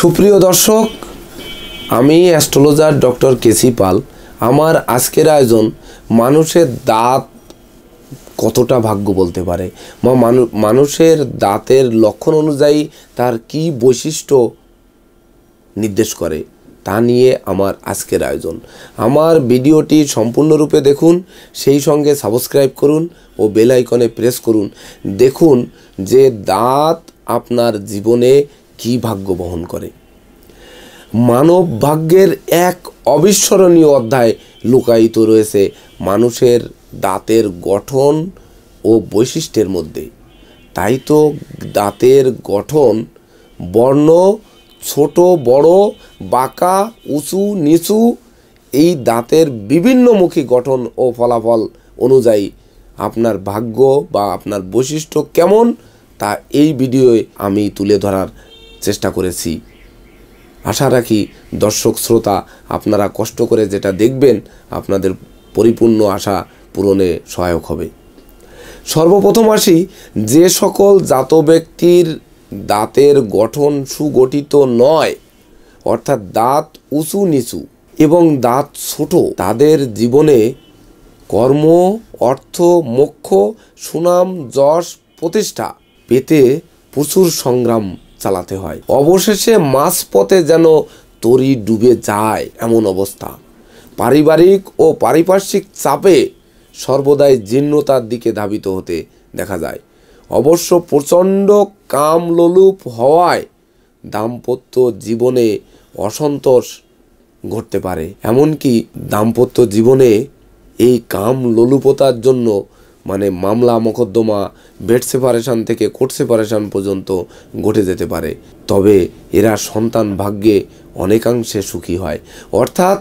সুপ্রিয় দর্শক আমি অ্যাস্ট্রোলজার ডক্টর কেসি পাল আমার আজকের আয়োজন মানুষের দাঁত কতটা ভাগ্য বলতে পারে মানুষের দাঁতের লক্ষণ অনুযায়ী তার কি বৈশিষ্ট্য নির্দেশ করে তা নিয়ে আমার আজকের আয়োজন আমার ভিডিওটি সম্পূর্ণরূপে দেখুন সেই সঙ্গে সাবস্ক্রাইব করুন ও বেল আইকনে প্রেস করুন দেখুন যে দাঁত আপনার জীবনে কি ভাগ্য বহন করে মানব ভাগ্যের এক অবিস্মরণীয় অধ্যায় লুকায়িত রয়েছে মানুষের দাঁতের গঠন ও বৈশিষ্ট্যের মধ্যে তাই তো দাঁতের গঠন বর্ণ ছোট বড় বাঁকা উঁচু নিচু এই দাঁতের বিভিন্নমুখী গঠন ও ফলাফল অনুযায়ী আপনার ভাগ্য বা আপনার বৈশিষ্ট্য কেমন তা এই ভিডিওয়ে আমি তুলে ধরার চেষ্টা করেছি আশা রাখি দর্শক শ্রোতা আপনারা কষ্ট করে যেটা দেখবেন আপনাদের পরিপূর্ণ আশা পূরণে সহায়ক হবে সর্বপ্রথম আসি যে সকল জাত ব্যক্তির দাঁতের গঠন সুগঠিত নয় অর্থাৎ দাঁত উঁচু নিচু এবং দাঁত ছোট তাদের জীবনে কর্ম অর্থ মোক্ষ সুনাম যশ প্রতিষ্ঠা পেতে প্রচুর সংগ্রাম চালাতে হয় অবশেষে মাঝপথে যেন তরি ডুবে যায় এমন অবস্থা পারিবারিক ও পারিপার্শ্বিক চাপে সর্বদাই জীর্ণতার দিকে ধাবিত হতে দেখা যায় অবশ্য প্রচণ্ড কামলোলুপ হওয়ায় দাম্পত্য জীবনে অসন্তোষ ঘটতে পারে এমনকি দাম্পত্য জীবনে এই কাম লোলুপতার জন্য মানে মামলা মোকদ্দমা বেড সেপারেশান থেকে কোর্ট সেপারেশান পর্যন্ত ঘটে যেতে পারে তবে এরা সন্তান ভাগ্যে অনেকাংশে সুখী হয় অর্থাৎ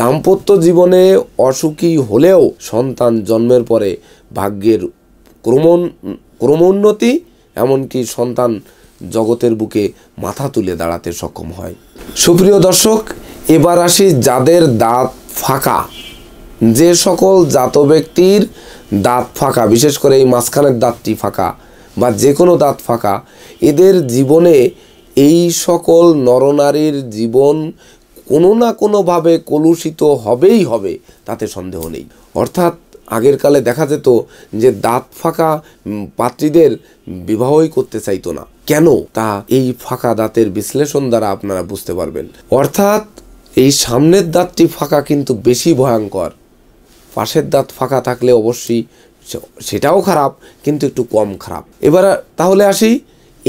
দাম্পত্য জীবনে অসুখী হলেও সন্তান জন্মের পরে ভাগ্যের ক্রমণ ক্রমোন্নতি এমনকি সন্তান জগতের বুকে মাথা তুলে দাঁড়াতে সক্ষম হয় সুপ্রিয় দর্শক এবার আসি যাদের দাঁত ফাঁকা যে সকল জাত ব্যক্তির দাঁত ফাঁকা বিশেষ করে এই মাঝখানের দাঁতটি ফাঁকা বা যে কোনো দাঁত ফাঁকা এদের জীবনে এই সকল নরনারীর জীবন কোনো না কোনোভাবে কলুষিত হবেই হবে তাতে সন্দেহ নেই অর্থাৎ আগের কালে দেখা যেত যে দাঁত ফাঁকা পাত্রীদের বিবাহই করতে চাইতো না কেন তা এই ফাঁকা দাঁতের বিশ্লেষণ দ্বারা আপনারা বুঝতে পারবেন অর্থাৎ এই সামনের দাঁতটি ফাঁকা কিন্তু বেশি ভয়ঙ্কর পাশের দাঁত ফাঁকা থাকলে অবশ্যই সেটাও খারাপ কিন্তু একটু কম খারাপ এবার তাহলে আসি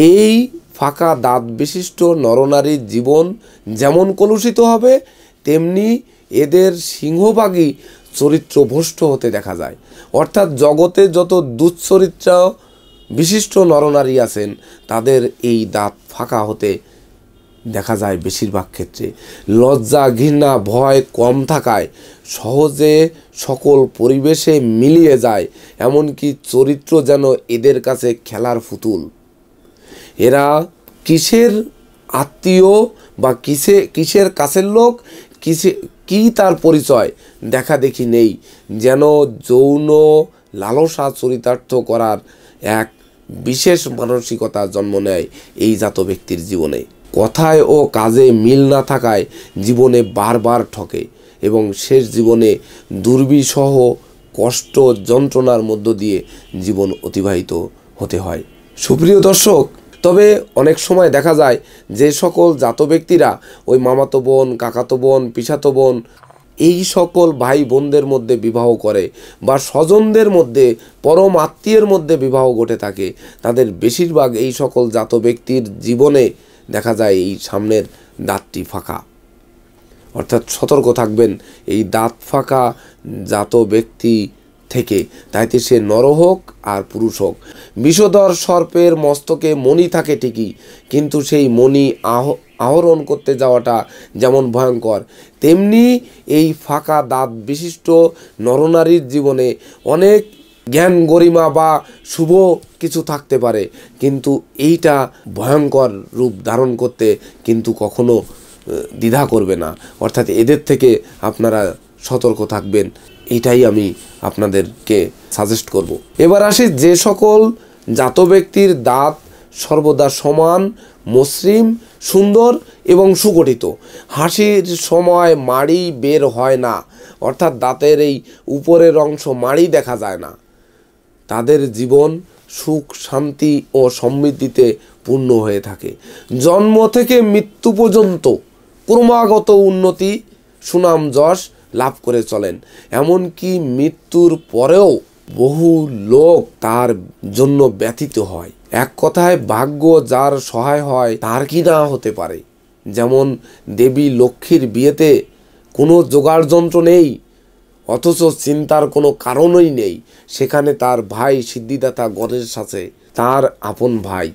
এই ফাঁকা দাঁত বিশিষ্ট নরনারীর জীবন যেমন কলুষিত হবে তেমনি এদের সিংহভাগই চরিত্র ভ্রষ্ট হতে দেখা যায় অর্থাৎ জগতে যত দুচ্চরিত্র বিশিষ্ট নরনারী আছেন তাদের এই দাঁত ফাঁকা হতে দেখা যায় বেশিরভাগ ক্ষেত্রে লজ্জা ঘৃণা ভয় কম থাকায় সহজে সকল পরিবেশে মিলিয়ে যায় এমনকি চরিত্র যেন এদের কাছে খেলার ফুতুল এরা কিসের আত্মীয় বা কিসে কিসের কাছের লোক কিসে কী তার পরিচয় দেখা দেখি নেই যেন যৌন লালসা চরিতার্থ করার এক বিশেষ মানসিকতা জন্ম নেয় এই জাত ব্যক্তির জীবনে কথায় ও কাজে মিল না থাকায় জীবনে বারবার ঠকে এবং শেষ জীবনে দুর্বিসহ কষ্ট যন্ত্রণার মধ্য দিয়ে জীবন অতিবাহিত হতে হয় সুপ্রিয় দর্শক তবে অনেক সময় দেখা যায় যে সকল জাত ব্যক্তিরা ওই মামাতো বোন কাকাতো বোন পিসাতো বোন এই সকল ভাই বোনদের মধ্যে বিবাহ করে বা স্বজনদের মধ্যে পরম আত্মীয়ের মধ্যে বিবাহ ঘটে থাকে তাদের বেশিরভাগ এই সকল জাত ব্যক্তির জীবনে দেখা যায় এই সামনের দাঁতটি ফাঁকা অর্থাৎ সতর্ক থাকবেন এই দাঁত ফাঁকা জাত ব্যক্তি থেকে তাইতে সে নর হোক আর পুরুষ হোক বিষধর সর্পের মস্তকে মণি থাকে ঠিকই কিন্তু সেই মণি আহ আহরণ করতে যাওয়াটা যেমন ভয়ঙ্কর তেমনি এই ফাঁকা দাঁত বিশিষ্ট নরনারীর জীবনে অনেক জ্ঞান গরিমা বা শুভ কিছু থাকতে পারে কিন্তু এইটা ভয়ঙ্কর রূপ ধারণ করতে কিন্তু কখনো দ্বিধা করবে না অর্থাৎ এদের থেকে আপনারা সতর্ক থাকবেন এটাই আমি আপনাদেরকে সাজেস্ট করব। এবার আসি যে সকল জাত ব্যক্তির দাঁত সর্বদা সমান মসৃণ সুন্দর এবং সুগঠিত হাসির সময় মাড়ি বের হয় না অর্থাৎ দাঁতের এই উপরের অংশ মাড়ি দেখা যায় না তাদের জীবন সুখ শান্তি ও সমৃদ্ধিতে পূর্ণ হয়ে থাকে জন্ম থেকে মৃত্যু পর্যন্ত ক্রমাগত উন্নতি সুনাম যশ লাভ করে চলেন এমনকি মৃত্যুর পরেও বহু লোক তার জন্য ব্যথিত হয় এক কথায় ভাগ্য যার সহায় হয় তার কি না হতে পারে যেমন দেবী লক্ষ্মীর বিয়েতে কোনো যোগাড় যন্ত্র নেই অথচ চিন্তার কোনো কারণই নেই সেখানে তার ভাই সিদ্ধিদাতা গণেশ আছে তার আপন ভাই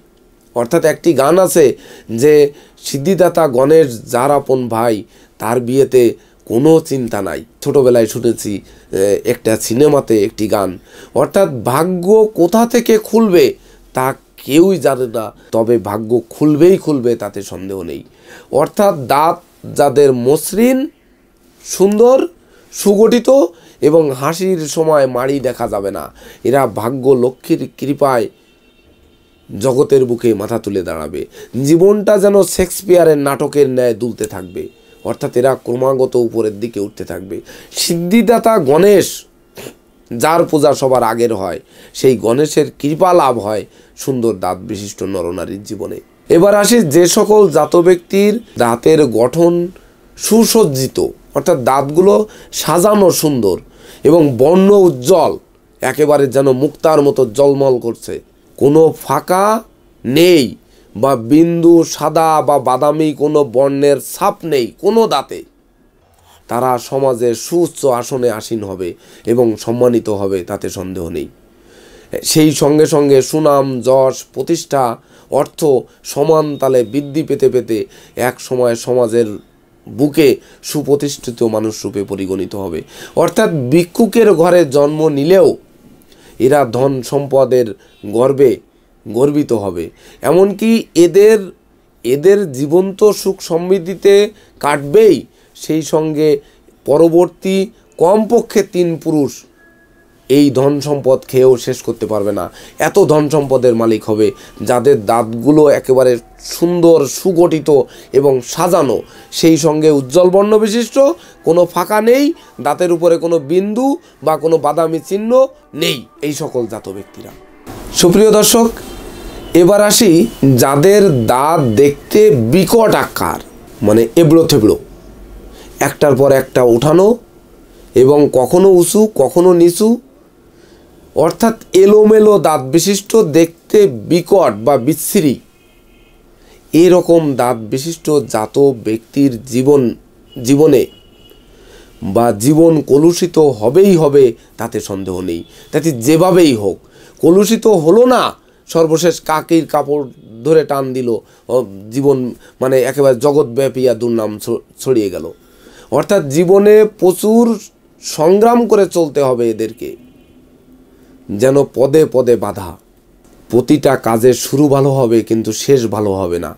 অর্থাৎ একটি গান আছে যে সিদ্ধিদাতা গণেশ যার আপন ভাই তার বিয়েতে কোনো চিন্তা নাই ছোটোবেলায় শুনেছি একটা সিনেমাতে একটি গান অর্থাৎ ভাগ্য কোথা থেকে খুলবে তা কেউই জানে না তবে ভাগ্য খুলবেই খুলবে তাতে সন্দেহ নেই অর্থাৎ দাঁত যাদের মসৃণ সুন্দর সুগঠিত এবং হাসির সময় মাড়ি দেখা যাবে না এরা ভাগ্য লক্ষ্মীর কৃপায় জগতের বুকে মাথা তুলে দাঁড়াবে জীবনটা যেন শেক্সপিয়ারের নাটকের ন্যায় দুলতে থাকবে অর্থাৎ এরা ক্রমাগত উপরের দিকে উঠতে থাকবে সিদ্ধিদাতা গণেশ যার পূজা সবার আগের হয় সেই গণেশের কৃপা লাভ হয় সুন্দর দাঁত বিশিষ্ট নরনারীর জীবনে এবার আসি যে সকল জাত ব্যক্তির দাঁতের গঠন সুসজ্জিত অর্থাৎ দাঁতগুলো সাজানো সুন্দর এবং বর্ণ উজ্জ্বল একেবারে যেন মুক্তার মতো জলমল করছে কোনো ফাঁকা নেই বা বিন্দু সাদা বা বাদামি কোনো বর্ণের ছাপ নেই কোনো দাঁতে তারা সমাজে সুস্থ আসনে আসীন হবে এবং সম্মানিত হবে তাতে সন্দেহ নেই সেই সঙ্গে সঙ্গে সুনাম যশ প্রতিষ্ঠা অর্থ সমান তালে বৃদ্ধি পেতে পেতে এক সময় সমাজের বুকে সুপ্রতিষ্ঠিত মানুষ রূপে পরিগণিত হবে অর্থাৎ ভিক্ষুকের ঘরে জন্ম নিলেও এরা ধন সম্পদের গর্বে গর্বিত হবে এমনকি এদের এদের জীবন্ত সুখ সমৃদ্ধিতে কাটবেই সেই সঙ্গে পরবর্তী কমপক্ষে তিন পুরুষ এই ধন সম্পদ খেয়েও শেষ করতে পারবে না এত ধন সম্পদের মালিক হবে যাদের দাঁতগুলো একেবারে সুন্দর সুগঠিত এবং সাজানো সেই সঙ্গে উজ্জ্বল বর্ণ বিশিষ্ট কোনো ফাঁকা নেই দাঁতের উপরে কোনো বিন্দু বা কোনো বাদামি চিহ্ন নেই এই সকল জাত ব্যক্তিরা সুপ্রিয় দর্শক এবার আসি যাদের দাঁত দেখতে বিকট আকার মানে এবড়ো থেবড়ো একটার পর একটা উঠানো এবং কখনো উঁচু কখনো নিচু অর্থাৎ এলোমেলো দাঁত বিশিষ্ট দেখতে বিকট বা বিশ্রী এরকম দাঁত বিশিষ্ট জাত ব্যক্তির জীবন জীবনে বা জীবন কলুষিত হবেই হবে তাতে সন্দেহ নেই তাতে যেভাবেই হোক কলুষিত হলো না সর্বশেষ কাকির কাপড় ধরে টান দিল জীবন মানে একেবারে জগৎব্যাপী আর দুর্নাম ছড়িয়ে গেল অর্থাৎ জীবনে প্রচুর সংগ্রাম করে চলতে হবে এদেরকে যেন পদে পদে বাধা প্রতিটা কাজের শুরু ভালো হবে কিন্তু শেষ ভালো হবে না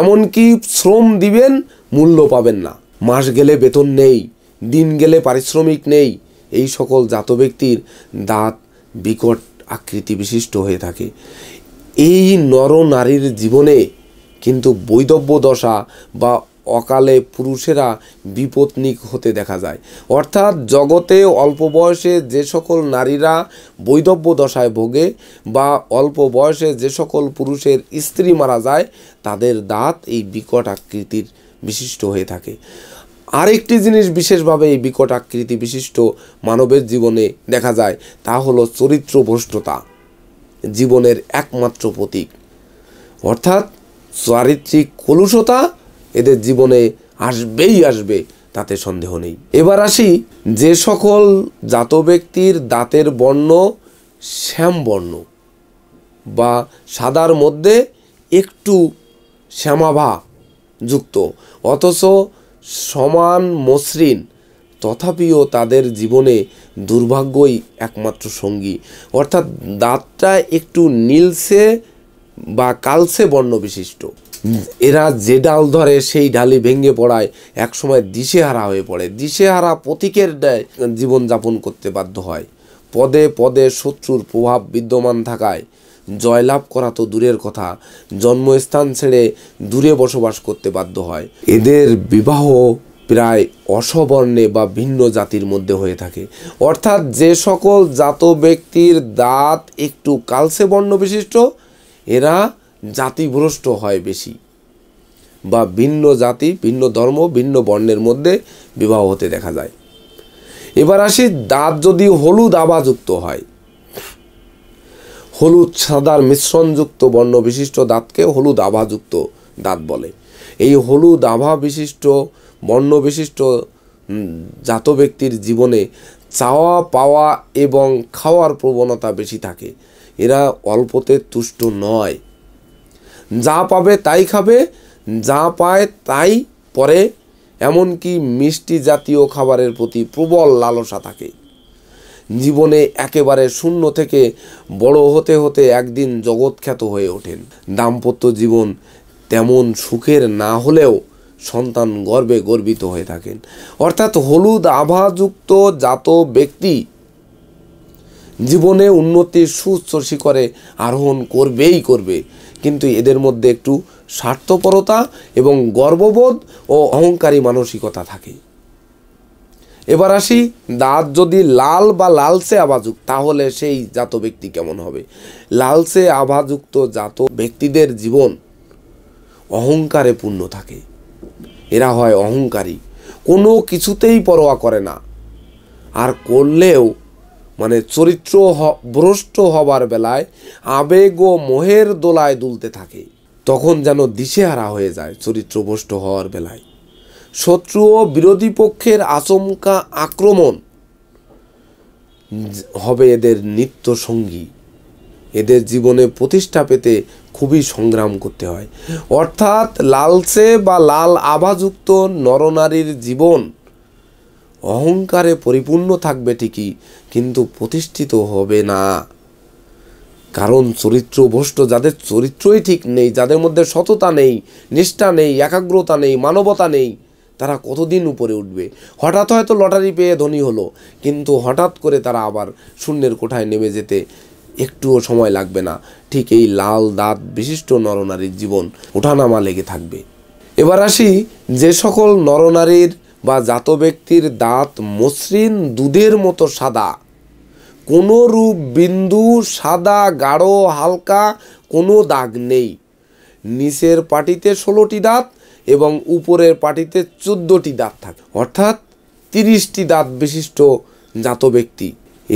এমনকি শ্রম দিবেন মূল্য পাবেন না মাস গেলে বেতন নেই দিন গেলে পারিশ্রমিক নেই এই সকল জাত ব্যক্তির দাঁত বিকট আকৃতি বিশিষ্ট হয়ে থাকে এই নর নারীর জীবনে কিন্তু বৈধব্য দশা বা অকালে পুরুষেরা বিপত্নিক হতে দেখা যায় অর্থাৎ জগতে অল্প বয়সে যে সকল নারীরা বৈধব্য দশায় ভোগে বা অল্প বয়সে যে সকল পুরুষের স্ত্রী মারা যায় তাদের দাঁত এই বিকট আকৃতির বিশিষ্ট হয়ে থাকে আরেকটি জিনিস বিশেষভাবে এই বিকট আকৃতি বিশিষ্ট মানবের জীবনে দেখা যায় তা হলো চরিত্র ভ্রষ্টতা জীবনের একমাত্র প্রতীক অর্থাৎ চারিত্রিক কলুষতা এদের জীবনে আসবেই আসবে তাতে সন্দেহ নেই এবার আসি যে সকল জাত ব্যক্তির দাঁতের বর্ণ শ্যাম বর্ণ বা সাদার মধ্যে একটু শ্যামাভা যুক্ত অথচ সমান মসৃণ তথাপিও তাদের জীবনে দুর্ভাগ্যই একমাত্র সঙ্গী অর্থাৎ দাঁতটা একটু নীলসে বা কালসে বর্ণ বিশিষ্ট এরা যে ডাল ধরে সেই ডালি ভেঙে পড়ায় একসময় দিশেহারা হয়ে পড়ে দিশেহারা প্রতীকের জীবনযাপন করতে বাধ্য হয় পদে পদে শত্রুর প্রভাব বিদ্যমান থাকায় জয়লাভ করা তো দূরের কথা জন্মস্থান ছেড়ে দূরে বসবাস করতে বাধ্য হয় এদের বিবাহ প্রায় অসবর্ণে বা ভিন্ন জাতির মধ্যে হয়ে থাকে অর্থাৎ যে সকল জাত ব্যক্তির দাঁত একটু কালসে বর্ণ বিশিষ্ট এরা জাতিভ্রষ্ট হয় বেশি বা ভিন্ন জাতি ভিন্ন ধর্ম ভিন্ন বর্ণের মধ্যে বিবাহ হতে দেখা যায় এবার আসি দাঁত যদি হলুদ আবাযুক্ত হয় হলুদ সাদার মিশ্রণযুক্ত বর্ণ বিশিষ্ট দাঁতকে হলুদ আভাযুক্ত দাঁত বলে এই হলুদ আভা বিশিষ্ট বর্ণ বিশিষ্ট জাত ব্যক্তির জীবনে চাওয়া পাওয়া এবং খাওয়ার প্রবণতা বেশি থাকে এরা অল্পতে তুষ্ট নয় যা পাবে তাই খাবে যা পায় তাই পরে এমনকি মিষ্টি জাতীয় খাবারের প্রতি প্রবল লালসা থাকে জীবনে একেবারে শূন্য থেকে বড় হতে হতে একদিন জগৎখ্যাত হয়ে ওঠেন দাম্পত্য জীবন তেমন সুখের না হলেও সন্তান গর্বে গর্বিত হয়ে থাকেন অর্থাৎ হলুদ আভাযুক্ত জাত ব্যক্তি জীবনে উন্নতির সুস্থ শিখরে আরোহণ করবেই করবে কিন্তু এদের মধ্যে একটু স্বার্থপরতা এবং গর্ববোধ ও অহংকারী মানসিকতা থাকে এবার আসি দাঁত যদি লাল বা লালসে আভাযুক্ত তাহলে সেই জাত ব্যক্তি কেমন হবে লালসে আভাযুক্ত জাত ব্যক্তিদের জীবন অহংকারে পূর্ণ থাকে এরা হয় অহংকারী কোনো কিছুতেই পরোয়া করে না আর করলেও মানে চরিত্র ভ্রষ্ট হবার বেলায় আবেগ ও মোহের দোলায় দুলতে থাকে তখন যেন দিশেহারা হয়ে যায় চরিত্র ভ্রষ্ট হওয়ার বেলায় শত্রু ও বিরোধী পক্ষের আচমকা আক্রমণ হবে এদের নিত্য সঙ্গী এদের জীবনে প্রতিষ্ঠা পেতে খুবই সংগ্রাম করতে হয় অর্থাৎ লালচে বা লাল আভাযুক্ত নরনারীর জীবন অহংকারে পরিপূর্ণ থাকবে ঠিকই কিন্তু প্রতিষ্ঠিত হবে না কারণ চরিত্র ভষ্ট যাদের চরিত্রই ঠিক নেই যাদের মধ্যে সততা নেই নিষ্ঠা নেই একাগ্রতা নেই মানবতা নেই তারা কতদিন উপরে উঠবে হঠাৎ হয়তো লটারি পেয়ে ধনী হলো কিন্তু হঠাৎ করে তারা আবার শূন্যের কোঠায় নেমে যেতে একটুও সময় লাগবে না ঠিক এই লাল দাঁত বিশিষ্ট নরনারীর জীবন ওঠানামা লেগে থাকবে এবার আসি যে সকল নরনারীর বা জাত ব্যক্তির দাঁত মসৃণ দুধের মতো সাদা কোনো রূপ বিন্দু সাদা গাঢ় হালকা কোনো দাগ নেই নিচের পাটিতে ষোলোটি দাঁত এবং উপরের পাটিতে চোদ্দোটি দাঁত থাকে অর্থাৎ তিরিশটি দাঁত বিশিষ্ট জাত ব্যক্তি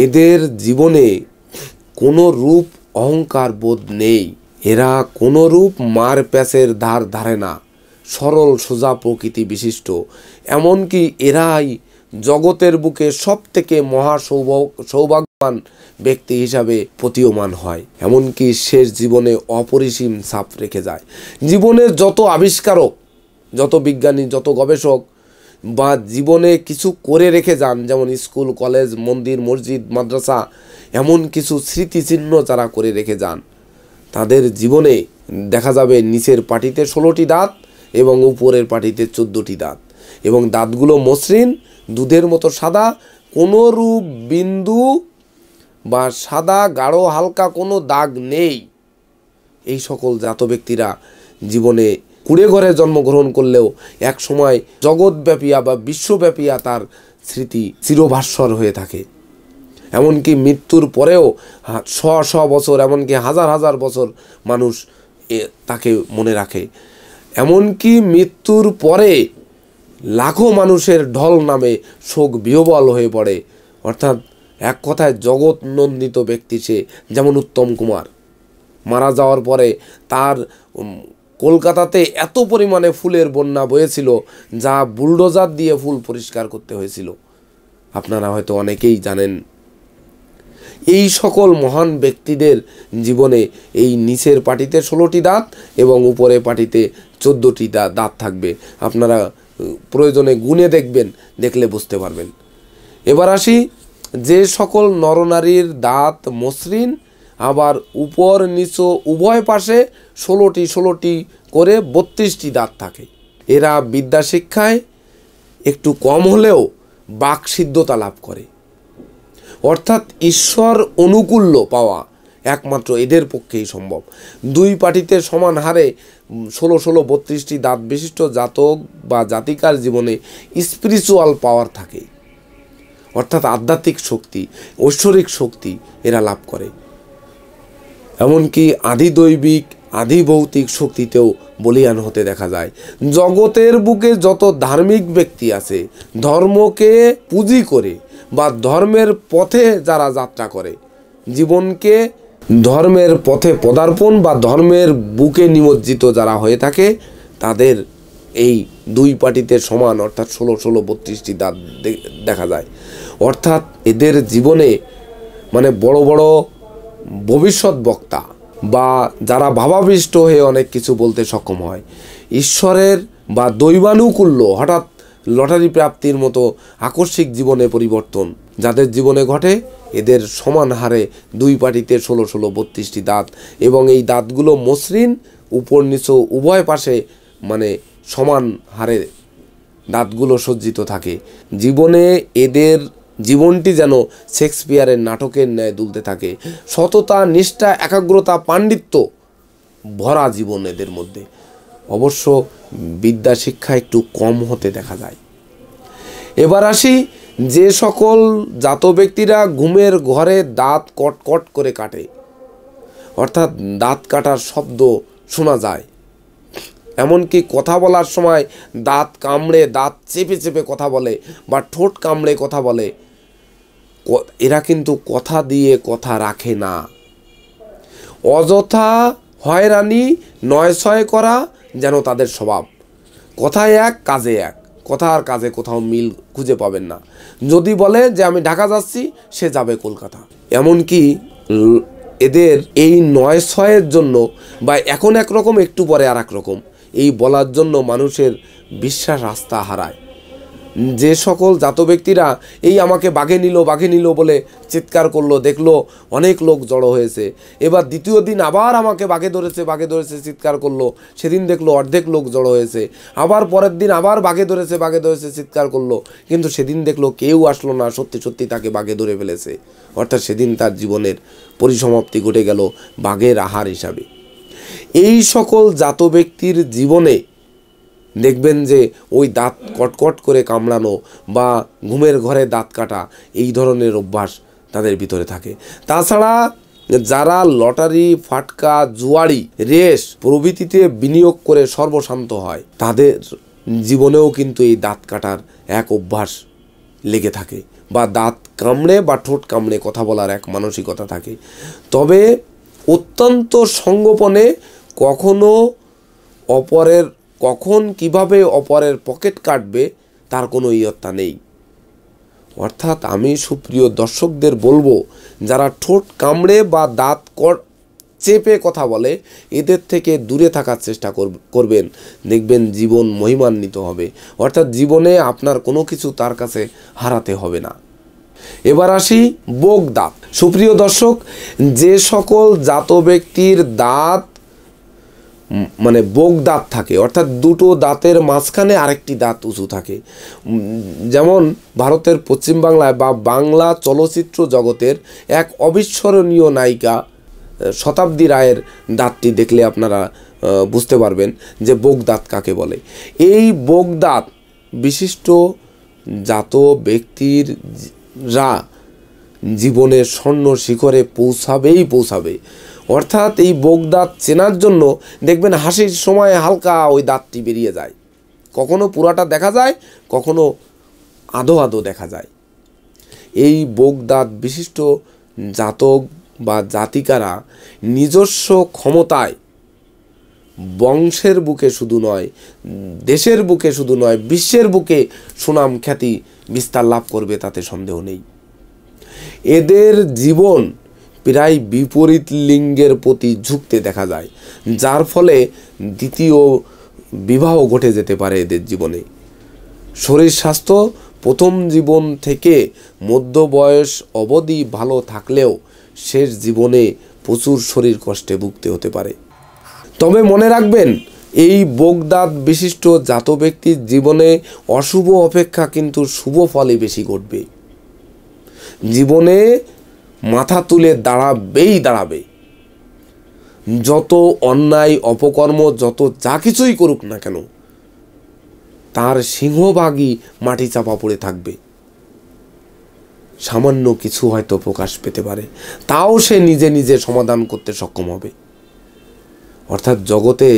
এদের জীবনে কোনো রূপ অহংকার বোধ নেই এরা কোনো রূপ মার প্যাচের ধার ধারে না সরল সোজা প্রকৃতি বিশিষ্ট এমনকি এরাই জগতের বুকে সব থেকে মহা সৌভাগ্যবান ব্যক্তি হিসাবে প্রতীয়মান হয় এমনকি শেষ জীবনে অপরিসীম ছাপ রেখে যায় জীবনের যত আবিষ্কারক যত বিজ্ঞানী যত গবেষক বা জীবনে কিছু করে রেখে যান যেমন স্কুল কলেজ মন্দির মসজিদ মাদ্রাসা এমন কিছু স্মৃতিচিহ্ন যারা করে রেখে যান তাদের জীবনে দেখা যাবে নিচের পাটিতে ষোলোটি দাঁত এবং উপরের পাটিতে চোদ্দোটি দাঁত এবং দাঁতগুলো মসৃণ দুধের মতো সাদা কোনো রূপ বিন্দু বা সাদা গাঢ় হালকা কোনো দাগ নেই এই সকল জাত ব্যক্তিরা জীবনে কুড়ে ঘরে জন্মগ্রহণ করলেও এক সময় জগৎব্যাপিয়া বা বিশ্বব্যাপিয়া তার স্মৃতি চিরভাস্বর হয়ে থাকে এমনকি মৃত্যুর পরেও শ শ বছর এমনকি হাজার হাজার বছর মানুষ তাকে মনে রাখে এমনকি মৃত্যুর পরে লাখো মানুষের ঢল নামে শোক বিহবল হয়ে পড়ে অর্থাৎ এক কথায় জগৎ নন্দিত ব্যক্তি সে যেমন উত্তম কুমার মারা যাওয়ার পরে তার কলকাতাতে এত পরিমাণে ফুলের বন্যা বয়েছিল যা বুলডোজার দিয়ে ফুল পরিষ্কার করতে হয়েছিল আপনারা হয়তো অনেকেই জানেন এই সকল মহান ব্যক্তিদের জীবনে এই নিচের পাটিতে ষোলোটি দাঁত এবং উপরে পাটিতে চোদ্দোটি দাঁত থাকবে আপনারা প্রয়োজনে গুণে দেখবেন দেখলে বুঝতে পারবেন এবার আসি যে সকল নরনারীর দাঁত মসৃণ আবার উপর নিচু উভয় পাশে ষোলোটি ষোলোটি করে বত্রিশটি দাঁত থাকে এরা বিদ্যা শিক্ষায় একটু কম হলেও বাকসিদ্ধতা লাভ করে অর্থাৎ ঈশ্বর অনুকূল্য পাওয়া একমাত্র এদের পক্ষেই সম্ভব দুই পার্টিতে সমান হারে ষোলো ষোলো বত্রিশটি দাঁত বিশিষ্ট জাতক বা জাতিকার জীবনে স্পিরিচুয়াল পাওয়ার থাকে অর্থাৎ আধ্যাত্মিক শক্তি ঐশ্বরিক শক্তি এরা লাভ করে এমনকি আধিদৈবিক আধিভৌতিক শক্তিতেও বলিয়ান হতে দেখা যায় জগতের বুকে যত ধার্মিক ব্যক্তি আছে ধর্মকে পুঁজি করে বা ধর্মের পথে যারা যাত্রা করে জীবনকে ধর্মের পথে পদার্পণ বা ধর্মের বুকে নিমজ্জিত যারা হয়ে থাকে তাদের এই দুই পার্টিতে সমান অর্থাৎ ষোলো ষোলো বত্রিশটি দাঁত দেখা যায় অর্থাৎ এদের জীবনে মানে বড় বড় ভবিষ্যৎ বক্তা বা যারা ভাবাবিষ্ট হয়ে অনেক কিছু বলতে সক্ষম হয় ঈশ্বরের বা দৈবানুকূল্য হঠাৎ লটারি প্রাপ্তির মতো আকস্মিক জীবনে পরিবর্তন যাদের জীবনে ঘটে এদের সমান হারে দুই পাটিতে ষোলো ষোলো বত্রিশটি দাঁত এবং এই দাঁতগুলো মসৃণ উপর নিচ উভয় পাশে মানে সমান হারে দাঁতগুলো সজ্জিত থাকে জীবনে এদের জীবনটি যেন শেক্সপিয়ারের নাটকের ন্যায় দুলতে থাকে সততা নিষ্ঠা একাগ্রতা পাণ্ডিত্য ভরা জীবন এদের মধ্যে অবশ্য বিদ্যা শিক্ষা একটু কম হতে দেখা যায় এবার আসি যে সকল জাত ব্যক্তিরা ঘুমের ঘরে দাঁত কটকট করে কাটে অর্থাৎ দাঁত কাটার শব্দ শোনা যায় এমনকি কথা বলার সময় দাঁত কামড়ে দাঁত চেপে চেপে কথা বলে বা ঠোঁট কামড়ে কথা বলে এরা কিন্তু কথা দিয়ে কথা রাখে না অযথা হয়রানি নয় ছয় করা যেন তাদের স্বভাব কথায় এক কাজে এক কথা আর কাজে কোথাও মিল খুঁজে পাবেন না যদি বলে যে আমি ঢাকা যাচ্ছি সে যাবে কলকাতা এমনকি এদের এই নয় ছয়ের জন্য বা এখন একরকম একটু পরে আর এক রকম এই বলার জন্য মানুষের বিশ্বাস রাস্তা হারায় যে সকল জাত ব্যক্তিরা এই আমাকে বাঘে নিল বাঘে নিল বলে চিৎকার করলো দেখলো অনেক লোক জড়ো হয়েছে এবার দ্বিতীয় দিন আবার আমাকে বাঘে ধরেছে বাঘে ধরেছে চিৎকার করলো সেদিন দেখলো অর্ধেক লোক জড়ো হয়েছে আবার পরের দিন আবার বাঘে ধরেছে বাঘে ধরেছে চিৎকার করলো কিন্তু সেদিন দেখলো কেউ আসলো না সত্যি সত্যি তাকে বাঘে ধরে ফেলেছে অর্থাৎ সেদিন তার জীবনের পরিসমাপ্তি ঘটে গেল বাঘের আহার হিসাবে এই সকল জাত ব্যক্তির জীবনে দেখবেন যে ওই দাঁত কটকট করে কামড়ানো বা ঘুমের ঘরে দাঁত কাটা এই ধরনের অভ্যাস তাদের ভিতরে থাকে তাছাড়া যারা লটারি ফাটকা জুয়ারি রেশ প্রভৃতিতে বিনিয়োগ করে সর্বশান্ত হয় তাদের জীবনেও কিন্তু এই দাঁত কাটার এক অভ্যাস লেগে থাকে বা দাঁত কামড়ে বা ঠোঁট কামড়ে কথা বলার এক মানসিকতা থাকে তবে অত্যন্ত সঙ্গোপনে কখনো অপরের কখন কিভাবে অপরের পকেট কাটবে তার কোনো ইয়ত্তা নেই অর্থাৎ আমি সুপ্রিয় দর্শকদের বলবো যারা ঠোঁট কামড়ে বা দাঁত চেপে কথা বলে এদের থেকে দূরে থাকার চেষ্টা করবেন দেখবেন জীবন মহিমান্বিত হবে অর্থাৎ জীবনে আপনার কোনো কিছু তার কাছে হারাতে হবে না এবার আসি বোক দাঁত সুপ্রিয় দর্শক যে সকল জাত ব্যক্তির দাঁত মানে বোক দাঁত থাকে অর্থাৎ দুটো দাঁতের মাঝখানে আরেকটি দাঁত উঁচু থাকে যেমন ভারতের পশ্চিমবাংলায় বা বাংলা চলচ্চিত্র জগতের এক অবিস্মরণীয় নায়িকা শতাব্দী রায়ের দাঁতটি দেখলে আপনারা বুঝতে পারবেন যে বোক দাঁত কাকে বলে এই বোক দাঁত বিশিষ্ট জাত ব্যক্তির রা জীবনের স্বর্ণ শিখরে পৌঁছাবেই পৌঁছাবে অর্থাৎ এই বোক দাঁত চেনার জন্য দেখবেন হাসির সময় হালকা ওই দাঁতটি বেরিয়ে যায় কখনো পুরাটা দেখা যায় কখনো আধো আধো দেখা যায় এই বোক দাঁত বিশিষ্ট জাতক বা জাতিকারা নিজস্ব ক্ষমতায় বংশের বুকে শুধু নয় দেশের বুকে শুধু নয় বিশ্বের বুকে সুনাম খ্যাতি বিস্তার লাভ করবে তাতে সন্দেহ নেই এদের জীবন প্রায় বিপরীত লিঙ্গের প্রতি ঝুঁকতে দেখা যায় যার ফলে দ্বিতীয় বিবাহ ঘটে যেতে পারে এদের জীবনে শরীর স্বাস্থ্য প্রথম জীবন থেকে মধ্য বয়স অবধি ভালো থাকলেও শেষ জীবনে প্রচুর শরীর কষ্টে ভুগতে হতে পারে তবে মনে রাখবেন এই বোগদাত বিশিষ্ট জাত ব্যক্তির জীবনে অশুভ অপেক্ষা কিন্তু শুভ ফলই বেশি ঘটবে জীবনে মাথা তুলে দাঁড়াবেই দাঁড়াবে যত অন্যায় অপকর্ম যত যা কিছুই করুক না কেন তার সিংহভাগই মাটি চাপা পড়ে থাকবে সামান্য কিছু হয়তো প্রকাশ পেতে পারে তাও সে নিজে নিজে সমাধান করতে সক্ষম হবে অর্থাৎ জগতে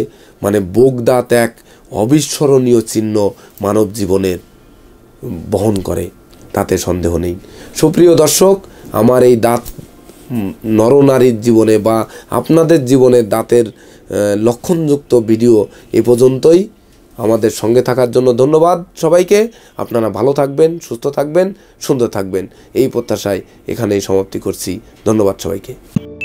মানে বোগদাত এক অবিস্মরণীয় চিহ্ন মানব জীবনের বহন করে তাতে সন্দেহ নেই সুপ্রিয় দর্শক আমার এই দাঁত নরনারীর জীবনে বা আপনাদের জীবনে দাঁতের লক্ষণযুক্ত ভিডিও এ পর্যন্তই আমাদের সঙ্গে থাকার জন্য ধন্যবাদ সবাইকে আপনারা ভালো থাকবেন সুস্থ থাকবেন সুন্দর থাকবেন এই প্রত্যাশায় এখানেই সমাপ্তি করছি ধন্যবাদ সবাইকে